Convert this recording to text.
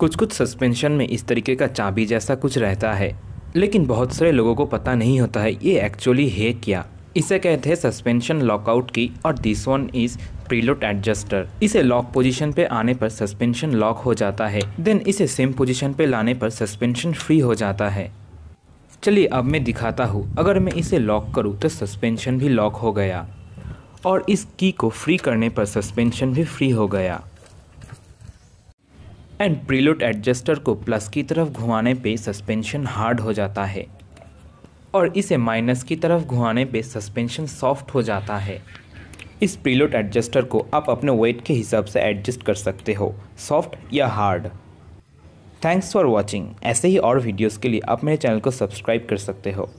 कुछ कुछ सस्पेंशन में इस तरीके का चाबी जैसा कुछ रहता है लेकिन बहुत सारे लोगों को पता नहीं होता है ये एक्चुअली है क्या इसे कहते हैं सस्पेंशन लॉकआउट की और this one is preload adjuster इसे लॉक पोजीशन पे आने पर सस्पेंशन लॉक हो जाता है देन इसे सेम पोजीशन पे लाने पर सस्पेंशन फ्री हो जाता है चलिए अब मैं दिखाता हूँ अगर मैं इसे लॉक करूँ तो सस्पेंशन भी लॉक हो गया और इस की को फ्री करने पर सस्पेंशन भी फ्री हो गया एंड प्रीलोड एडजस्टर को प्लस की तरफ घुमाने पे सस्पेंशन हार्ड हो जाता है और इसे माइनस की तरफ घुमाने पे सस्पेंशन सॉफ्ट हो जाता है इस प्रीलोड एडजस्टर को आप अपने वेट के हिसाब से एडजस्ट कर सकते हो सॉफ्ट या हार्ड थैंक्स फॉर वॉचिंग ऐसे ही और वीडियोज़ के लिए आप मेरे चैनल को सब्सक्राइब कर सकते हो